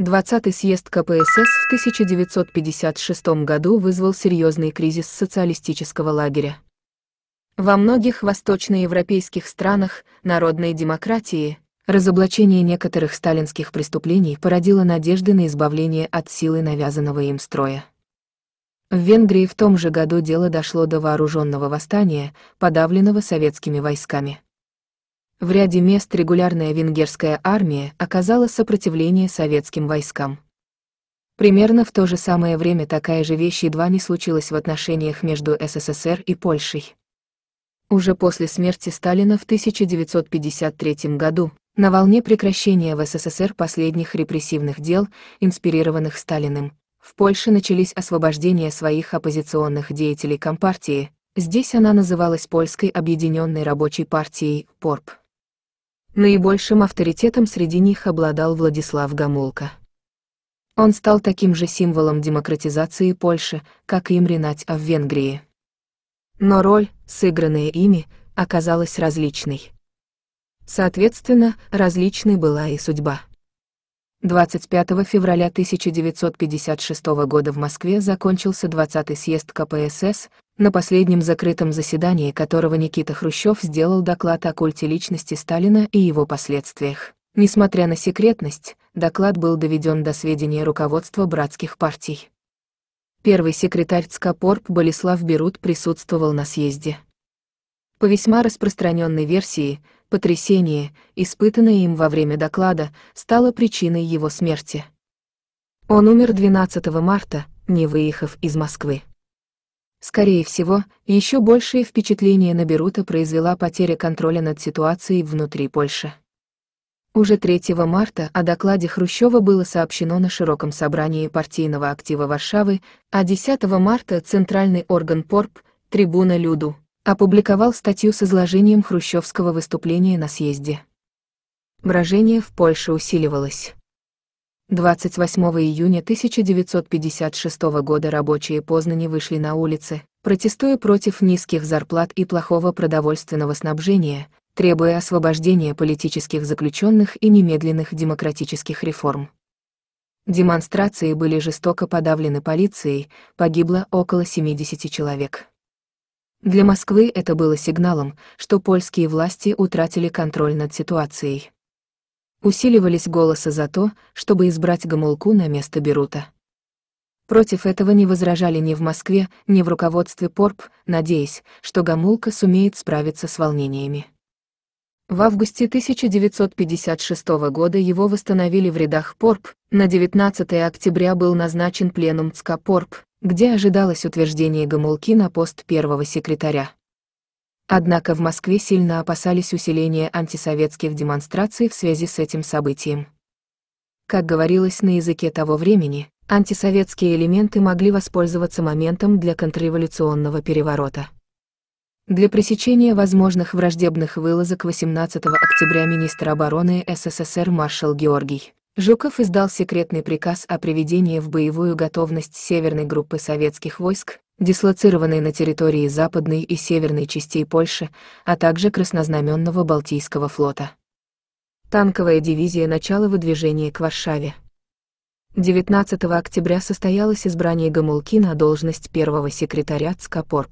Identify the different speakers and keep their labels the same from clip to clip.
Speaker 1: 20-й съезд КПСС в 1956 году вызвал серьезный кризис социалистического лагеря. Во многих восточноевропейских странах народной демократии разоблачение некоторых сталинских преступлений породило надежды на избавление от силы навязанного им строя. В Венгрии в том же году дело дошло до вооруженного восстания, подавленного советскими войсками. В ряде мест регулярная венгерская армия оказала сопротивление советским войскам. Примерно в то же самое время такая же вещь едва не случилась в отношениях между СССР и Польшей. Уже после смерти Сталина в 1953 году, на волне прекращения в СССР последних репрессивных дел, инспирированных Сталиным, в Польше начались освобождения своих оппозиционных деятелей Компартии, здесь она называлась Польской объединенной рабочей партией, ПОРП. Наибольшим авторитетом среди них обладал Владислав Гамулка. Он стал таким же символом демократизации Польши, как и им Ренатьа в Венгрии. Но роль, сыгранная ими, оказалась различной. Соответственно, различной была и судьба. 25 февраля 1956 года в Москве закончился 20-й съезд КПСС, на последнем закрытом заседании, которого Никита Хрущев сделал доклад о культе личности Сталина и его последствиях. Несмотря на секретность, доклад был доведен до сведения руководства братских партий. Первый секретарь ЦКПОРП Болеслав Берут присутствовал на съезде. По весьма распространенной версии, потрясение, испытанное им во время доклада, стало причиной его смерти. Он умер 12 марта, не выехав из Москвы. Скорее всего, еще большее впечатление на Берута произвела потеря контроля над ситуацией внутри Польши. Уже 3 марта о докладе Хрущева было сообщено на широком собрании партийного актива Варшавы, а 10 марта центральный орган ПОРП, трибуна Люду, опубликовал статью с изложением хрущевского выступления на съезде. Брожение в Польше усиливалось. 28 июня 1956 года рабочие Познани вышли на улицы, протестуя против низких зарплат и плохого продовольственного снабжения, требуя освобождения политических заключенных и немедленных демократических реформ. Демонстрации были жестоко подавлены полицией, погибло около 70 человек. Для Москвы это было сигналом, что польские власти утратили контроль над ситуацией усиливались голоса за то, чтобы избрать Гамулку на место Берута. Против этого не возражали ни в Москве, ни в руководстве Порп, надеясь, что Гамулка сумеет справиться с волнениями. В августе 1956 года его восстановили в рядах Порп, на 19 октября был назначен пленум ЦК Порп, где ожидалось утверждение Гамулки на пост первого секретаря. Однако в Москве сильно опасались усиления антисоветских демонстраций в связи с этим событием. Как говорилось на языке того времени, антисоветские элементы могли воспользоваться моментом для контрреволюционного переворота. Для пресечения возможных враждебных вылазок 18 октября министр обороны СССР маршал Георгий Жуков издал секретный приказ о приведении в боевую готовность Северной группы советских войск, дислоцированные на территории западной и северной частей Польши, а также краснознаменного Балтийского флота. Танковая дивизия начала выдвижения к Варшаве. 19 октября состоялось избрание Гамулки на должность первого секретаря ЦКПОРП.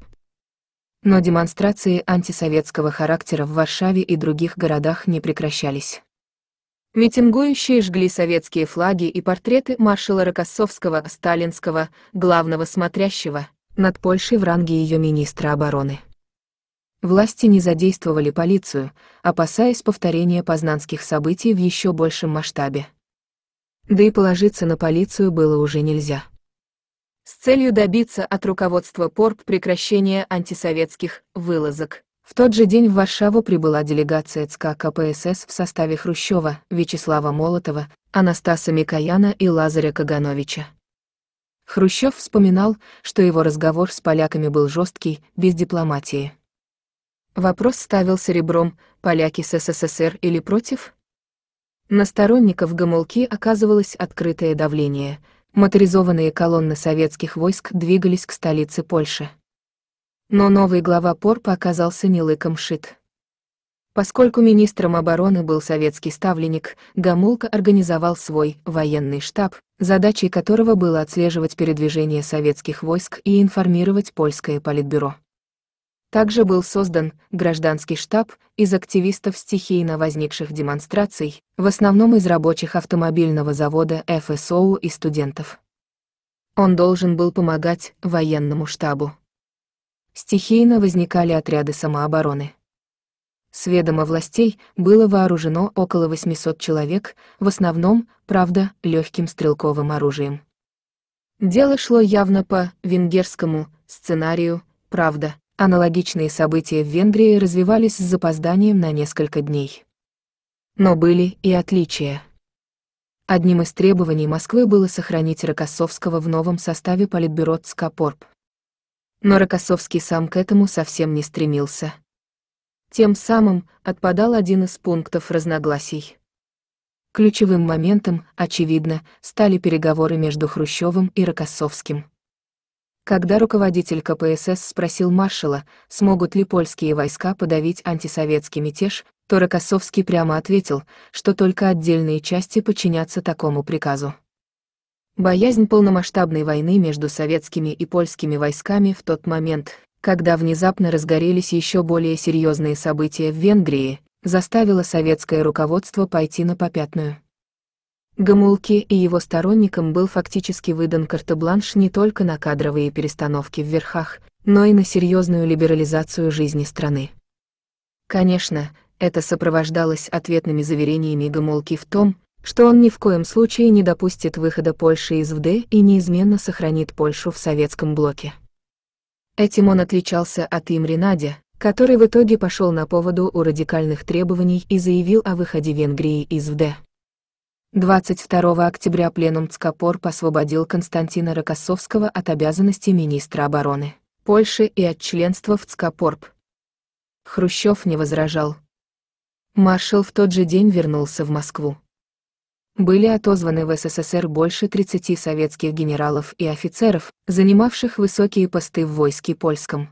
Speaker 1: Но демонстрации антисоветского характера в Варшаве и других городах не прекращались. Митингующие жгли советские флаги и портреты маршала Рокоссовского, Сталинского, главного смотрящего, над Польшей в ранге ее министра обороны. Власти не задействовали полицию, опасаясь повторения познанских событий в еще большем масштабе. Да и положиться на полицию было уже нельзя. С целью добиться от руководства ПОРП прекращения антисоветских «вылазок». В тот же день в Варшаву прибыла делегация ЦК КПСС в составе Хрущева, Вячеслава Молотова, Анастаса Микояна и Лазаря Кагановича. Хрущев вспоминал, что его разговор с поляками был жесткий, без дипломатии. Вопрос ставился ребром «Поляки с СССР или против?» На сторонников Гомолки оказывалось открытое давление. Моторизованные колонны советских войск двигались к столице Польши. Но новый глава Порпа оказался не лыком шит. Поскольку министром обороны был советский ставленник, Гамулка организовал свой военный штаб, задачей которого было отслеживать передвижение советских войск и информировать польское политбюро. Также был создан гражданский штаб из активистов стихийно возникших демонстраций, в основном из рабочих автомобильного завода ФСОУ и студентов. Он должен был помогать военному штабу. Стихийно возникали отряды самообороны. Сведомо властей было вооружено около 800 человек, в основном, правда, легким стрелковым оружием. Дело шло явно по венгерскому сценарию, правда, аналогичные события в Венгрии развивались с запозданием на несколько дней. Но были и отличия. Одним из требований Москвы было сохранить Рокоссовского в новом составе политбюро ЦКПОРП. Но Рокоссовский сам к этому совсем не стремился – тем самым отпадал один из пунктов разногласий. Ключевым моментом, очевидно, стали переговоры между Хрущевым и Рокоссовским. Когда руководитель КПСС спросил маршала, смогут ли польские войска подавить антисоветский мятеж, то Рокоссовский прямо ответил, что только отдельные части подчинятся такому приказу. Боязнь полномасштабной войны между советскими и польскими войсками в тот момент когда внезапно разгорелись еще более серьезные события в Венгрии, заставило советское руководство пойти на попятную. Гамулке и его сторонникам был фактически выдан карт-бланш не только на кадровые перестановки в верхах, но и на серьезную либерализацию жизни страны. Конечно, это сопровождалось ответными заверениями Гамулки в том, что он ни в коем случае не допустит выхода Польши из ВД и неизменно сохранит Польшу в советском блоке. Этим он отличался от Имринаде, который в итоге пошел на поводу у радикальных требований и заявил о выходе Венгрии из ВД. 22 октября пленум ЦКПОРП освободил Константина Рокоссовского от обязанностей министра обороны Польши и от членства в ЦКПОРП. Хрущев не возражал. Маршал в тот же день вернулся в Москву. Были отозваны в СССР больше 30 советских генералов и офицеров, занимавших высокие посты в войске польском.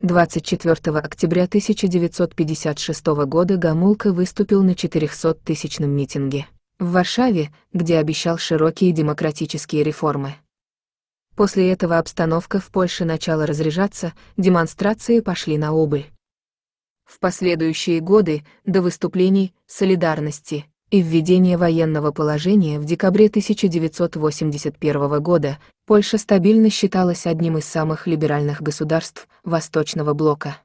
Speaker 1: 24 октября 1956 года Гамулка выступил на 400-тысячном митинге в Варшаве, где обещал широкие демократические реформы. После этого обстановка в Польше начала разряжаться, демонстрации пошли на убыль. В последующие годы, до выступлений «Солидарности», и введение военного положения в декабре 1981 года Польша стабильно считалась одним из самых либеральных государств Восточного блока.